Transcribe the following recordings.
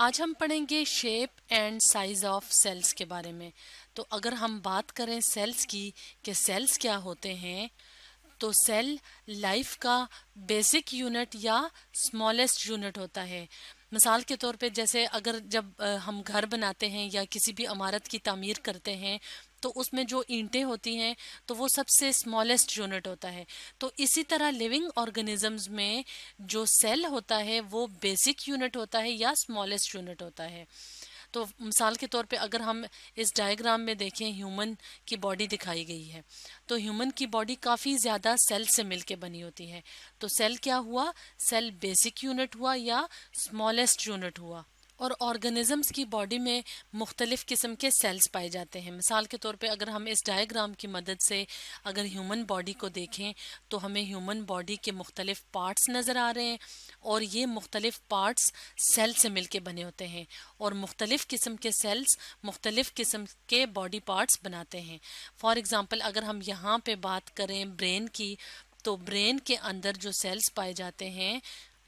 आज हम पढ़ेंगे shape and size of cells के बारे में तो अगर हम बात करें सेल्स की कि सेल्स क्या होते हैं तो सेल लाइफ का बेसिक यूनिट या स्मॉलेस्ट यूनिट होता है मिसाल के तौर पे जैसे अगर जब हम घर बनाते हैं या किसी भी इमारत की तामीर करते हैं तो उसमें जो ईंटें होती हैं तो वो सबसे स्मॉलेस्ट यूनिट होता है तो इसी तरह लिविंग ऑर्गेनिजम्स में जो सेल होता है वो बेसिक यूनिट होता है या स्मॉलेस्ट यूनिट होता है तो मिसाल के तौर पे अगर हम इस डायग्राम में देखें ह्यूमन की बॉडी दिखाई गई है तो ह्यूमन की बॉडी काफ़ी ज़्यादा सेल से मिलके बनी होती है तो सेल क्या हुआ सेल बेसिक यूनिट हुआ या स्मॉलेस्ट यूनिट हुआ और ऑर्गेनिज़म्स की बॉडी में मुख्तलिफ़ किस्म के सेल्स पाए जाते हैं मिसाल के तौर पे अगर हम इस डायग्राम की मदद से अगर ह्यूमन बॉडी को देखें तो हमें ह्यूमन बॉडी के मुख्तलिफ़ पार्ट्स नज़र आ रहे हैं और ये मुख्तलिफ़ पार्ट्स सेल से मिल के बने होते हैं और मुख्तलिफ़ किस्म के सेल्स मुख्तलिफ़ किस्म के बॉडी पार्ट्स बनाते हैं फॉर एग्ज़ाम्पल अगर हम यहाँ पर बात करें ब्रेन की तो ब्रेन के अंदर जो सेल्स पाए जाते हैं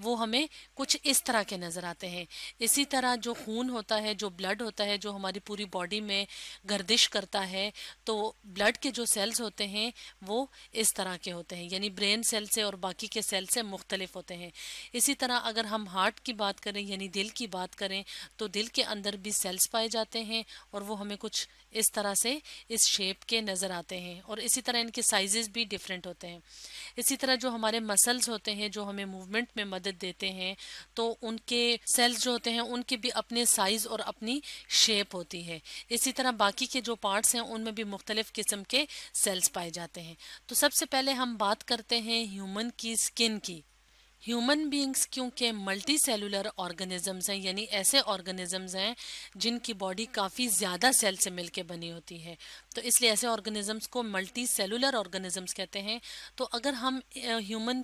वो हमें कुछ इस तरह के नज़र आते हैं इसी तरह जो खून होता है जो ब्लड होता है जो हमारी पूरी बॉडी में गर्दिश करता है तो ब्लड के जो सेल्स होते हैं वो इस तरह के होते हैं यानी ब्रेन सेल से और बाकी के सेल से मुख्तलिफ होते हैं इसी तरह अगर हम हार्ट की बात करें यानी दिल की बात करें तो दिल के अंदर भी सेल्स पाए जाते हैं और वो हमें कुछ इस तरह से इस शेप के नज़र आते हैं और इसी तरह इनके साइजेस भी डिफरेंट होते हैं इसी तरह जो हमारे मसल्स होते हैं जो हमें मूवमेंट में मदद मदद देते हैं तो उनके सेल्स जो होते हैं उनके भी अपने साइज़ और अपनी शेप होती है इसी तरह बाकी के जो पार्ट्स हैं उनमें भी मुख्तलिफ़ किस्म के सेल्स पाए जाते हैं तो सबसे पहले हम बात करते हैं ह्यूमन की स्किन की ह्यूमन बींग्स क्योंकि मल्टी सेलुलर ऑर्गेनिजम्स हैं यानी ऐसे ऑर्गेनिजम्स हैं जिनकी बॉडी काफ़ी ज़्यादा सेल से मिलके बनी होती है तो इसलिए ऐसे ऑर्गेनिजम्स को मल्टी सेलुलर ऑर्गेनिजम्स कहते हैं तो अगर हम ह्यूमन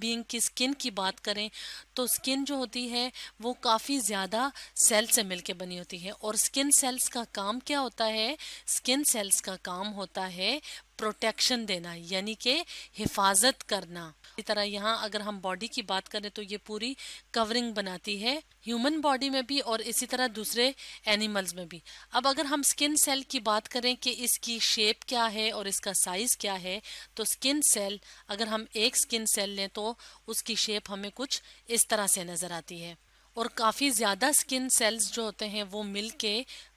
बींग की स्किन की बात करें तो स्किन जो होती है वो काफ़ी ज़्यादा सेल से मिल बनी होती है और स्किन सेल्स का काम क्या होता है स्किन सेल्स का काम होता है प्रोटेक्शन देना यानी कि हिफाजत करना इसी तरह यहाँ अगर हम बॉडी की बात करें तो ये पूरी कवरिंग बनाती है ह्यूमन बॉडी में भी और इसी तरह दूसरे एनिमल्स में भी अब अगर हम स्किन सेल की बात करें कि इसकी शेप क्या है और इसका साइज क्या है तो स्किन सेल अगर हम एक स्किन सेल लें तो उसकी शेप हमें कुछ इस तरह से नज़र आती है और काफ़ी ज़्यादा स्किन सेल्स जो होते हैं वो मिल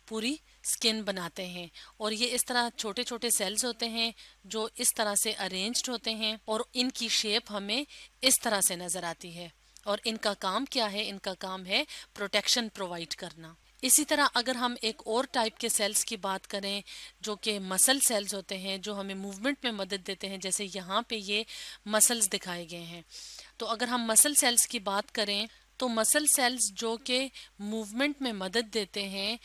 पूरी स्किन बनाते हैं और ये इस तरह छोटे छोटे सेल्स होते हैं जो इस तरह से अरेंज्ड होते हैं और इनकी शेप हमें इस तरह से नज़र आती है और इनका काम क्या है इनका काम है प्रोटेक्शन प्रोवाइड करना इसी तरह अगर हम एक और टाइप के सेल्स की बात करें जो कि मसल सेल्स होते हैं जो हमें मूवमेंट में मदद देते हैं जैसे यहाँ पे ये मसल्स दिखाए गए हैं तो अगर हम मसल सेल्स की बात करें तो मसल सेल्स जो कि मूवमेंट में मदद देते हैं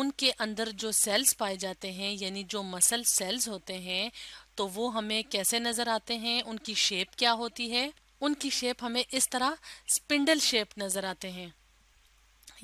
उनके अंदर जो सेल्स पाए जाते हैं यानी जो मसल सेल्स होते हैं तो वो हमें कैसे नज़र आते हैं उनकी शेप क्या होती है उनकी शेप हमें इस तरह स्पिंडल शेप नज़र आते हैं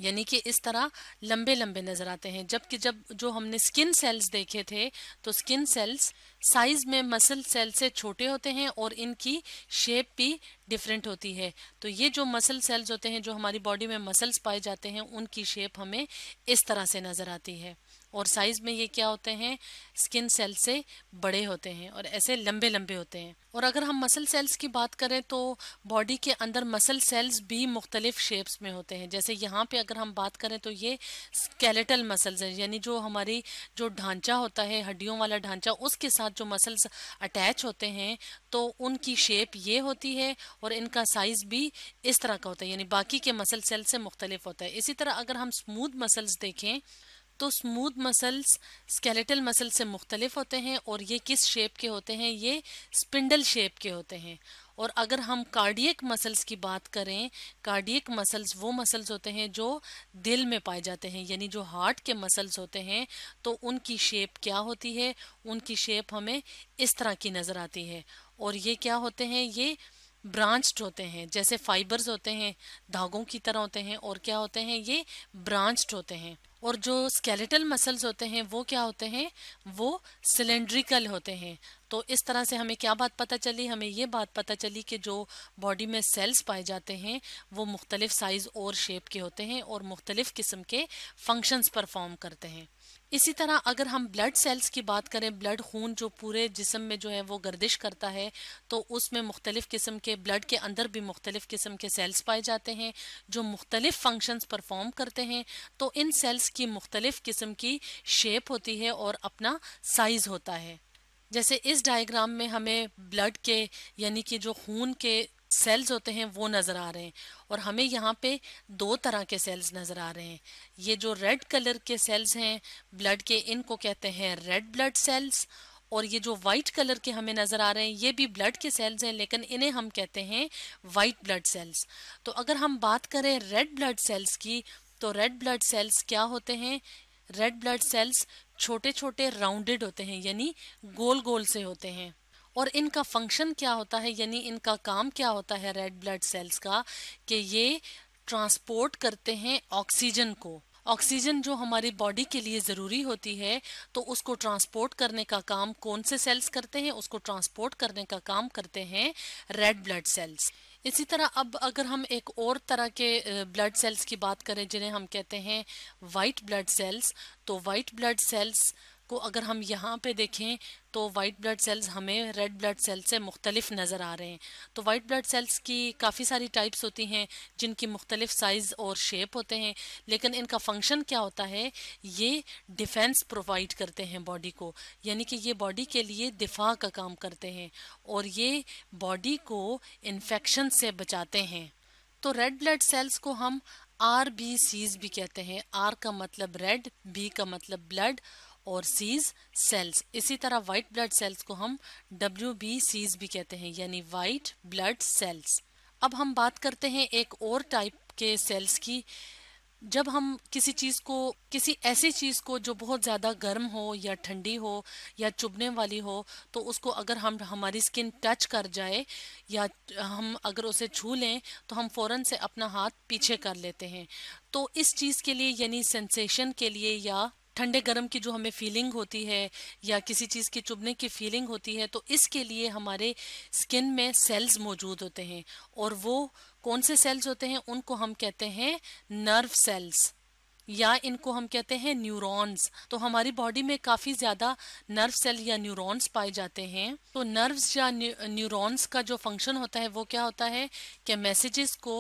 यानी कि इस तरह लंबे लंबे नज़र आते हैं जबकि जब जो हमने स्किन सेल्स देखे थे तो स्किन सेल्स साइज में मसल सेल से छोटे होते हैं और इनकी शेप भी डिफरेंट होती है तो ये जो मसल सेल्स होते हैं जो हमारी बॉडी में मसल्स पाए जाते हैं उनकी शेप हमें इस तरह से नज़र आती है और साइज़ में ये क्या होते हैं स्किन सेल से बड़े होते हैं और ऐसे लंबे लंबे होते हैं और अगर हम मसल सेल्स की बात करें तो बॉडी के अंदर मसल सेल्स भी मुख्तलिफ शेप्स में होते हैं जैसे यहाँ पे अगर हम बात करें तो ये स्केलेटल मसल्स हैं यानी जो हमारी जो ढांचा होता है हड्डियों वाला ढांचा उसके साथ जो मसल्स अटैच होते हैं तो उनकी शेप ये होती है और इनका साइज़ भी इस तरह का होता है यानी बाकी के मसल सेल से मुख्तलिफ होता है इसी तरह अगर हम स्मूथ मसल्स देखें तो स्मूथ मसल्स स्केलेटल मसल से मुख्तलिफ होते हैं और ये किस शेप के होते हैं ये स्पिंडल शेप के होते हैं और अगर हम कार्डियक मसल्स की बात करें कार्डियक मसल्स वो मसल्स होते हैं जो दिल में पाए जाते हैं यानी जो हार्ट के मसल्स होते हैं तो उनकी शेप क्या होती है उनकी शेप हमें इस तरह की नज़र आती है और ये क्या होते हैं ये ब्रांच्ड होते हैं जैसे फाइबर्स होते हैं धागों की तरह होते हैं और क्या होते हैं ये ब्रांच्ड होते हैं और जो स्केलेटल मसल्स होते हैं वो क्या होते हैं वो सिलेंड्रिकल होते हैं तो इस तरह से हमें क्या बात पता चली हमें ये बात पता चली कि जो बॉडी में सेल्स पाए जाते हैं वो मुख्तलिफ़ साइज़ और शेप के होते हैं और मुख्तलिफ़ किस्म के फंक्शंस परफॉर्म करते हैं इसी तरह अगर हम ब्लड सेल्स की बात करें ब्लड खून जो पूरे जिसम में जो है वो गर्दिश करता है तो उसमें मुख्तलिफ़ किस्म के ब्लड के अंदर भी मुख्तलिफ़ किस्म के सेल्स पाए जाते हैं जो मुख्तलिफ़ फंक्शंस परफॉर्म करते हैं तो इन सेल्स की मुख्तलिफ़ किस्म की शेप होती है और अपना साइज़ होता है जैसे इस डायग्राम में हमें ब्लड के यानी कि जो खून के सेल्स होते हैं वो नज़र आ रहे हैं और हमें यहाँ पे दो तरह के सेल्स नज़र आ रहे हैं ये जो रेड कलर के सेल्स हैं ब्लड के इनको कहते हैं रेड ब्लड सेल्स और ये जो वाइट कलर के हमें नज़र आ रहे हैं ये भी ब्लड के सेल्स हैं लेकिन इन्हें हम कहते हैं वाइट ब्लड सेल्स तो अगर हम बात करें रेड ब्लड सेल्स की तो रेड ब्लड सेल्स क्या होते हैं रेड ब्लड सेल्स छोटे छोटे राउंडेड होते हैं यानी गोल गोल से होते हैं और इनका फंक्शन क्या होता है यानी इनका काम क्या होता है रेड ब्लड सेल्स का कि ये ट्रांसपोर्ट करते हैं ऑक्सीजन को ऑक्सीजन जो हमारी बॉडी के लिए ज़रूरी होती है तो उसको ट्रांसपोर्ट करने का काम कौन से सेल्स करते हैं उसको ट्रांसपोर्ट करने का काम करते हैं रेड ब्लड सेल्स इसी तरह अब अगर हम एक और तरह के ब्लड सेल्स की बात करें जिन्हें हम कहते हैं वाइट ब्लड सेल्स तो वाइट ब्लड सेल्स को अगर हम यहाँ पे देखें तो वाइट ब्लड सेल्स हमें रेड ब्लड सेल से मुख्तलिफ नज़र आ रहे हैं तो वाइट ब्लड सेल्स की काफ़ी सारी टाइप्स होती हैं जिनकी मुख्तलिफ साइज़ और शेप होते हैं लेकिन इनका फंक्शन क्या होता है ये डिफेंस प्रोवाइड करते हैं बॉडी को यानी कि ये बॉडी के लिए दिफा का काम करते हैं और ये बॉडी को इन्फेक्शन से बचाते हैं तो रेड ब्लड सेल्स को हम आर बी सीज भी कहते हैं आर का मतलब रेड बी का मतलब ब्लड और सीज सेल्स इसी तरह वाइट ब्लड सेल्स को हम डब्ल्यू बी सीज भी कहते हैं यानी वाइट ब्लड सेल्स अब हम बात करते हैं एक और टाइप के सेल्स की जब हम किसी चीज़ को किसी ऐसी चीज़ को जो बहुत ज़्यादा गर्म हो या ठंडी हो या चुभने वाली हो तो उसको अगर हम हमारी स्किन टच कर जाए या हम अगर उसे छू लें तो हम फ़ौरन से अपना हाथ पीछे कर लेते हैं तो इस चीज़ के लिए यानी सेंसेशन के लिए या ठंडे गर्म की जो हमें फीलिंग होती है या किसी चीज़ की चुभने की फीलिंग होती है तो इसके लिए हमारे स्किन में सेल्स मौजूद होते हैं और वो कौन से सेल्स होते हैं उनको हम कहते हैं नर्व सेल्स या इनको हम कहते हैं न्यूरॉन्स तो हमारी बॉडी में काफ़ी ज़्यादा नर्व सेल या न्यूरॉन्स पाए जाते हैं तो नर्व्स या न्यूरॉन्स का जो फंक्शन होता है वो क्या होता है कि मैसेजेस को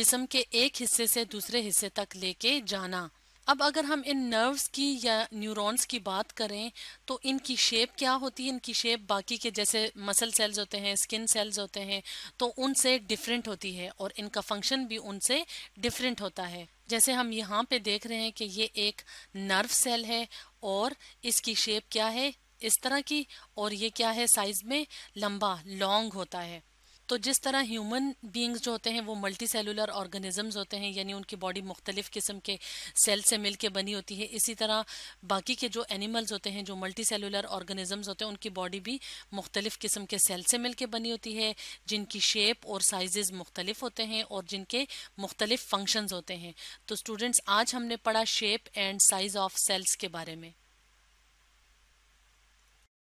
जिसम के एक हिस्से से दूसरे हिस्से तक लेके जाना अब अगर हम इन नर्व्स की या न्यूरॉन्स की बात करें तो इनकी शेप क्या होती है इनकी शेप बाकी के जैसे मसल सेल्स होते हैं स्किन सेल्स होते हैं तो उनसे डिफरेंट होती है और इनका फंक्शन भी उनसे डिफरेंट होता है जैसे हम यहाँ पे देख रहे हैं कि ये एक नर्व सेल है और इसकी शेप क्या है इस तरह की और ये क्या है साइज में लंबा लॉन्ग होता है तो जिस तरह ह्यूमन बींग्स जो होते हैं वो मल्टी सेलुलर ऑर्गेनिजम्स होते हैं यानी उनकी बॉडी मुख्तलिफ किस्म के सेल से मिल के बनी होती है इसी तरह बाकी के जो एनिमल्स होते हैं जो मल्टी सेलुलर ऑर्गेनिजम्स होते हैं उनकी बॉडी भी मुख्तलिफ किस्म के सेल से मिल के बनी होती है जिनकी शेप और साइज़ मुख्तलिफ होते हैं और जिनके मुख्तलिफ फंक्शन होते हैं तो स्टूडेंट्स आज हमने पढ़ा shape and size of cells के बारे में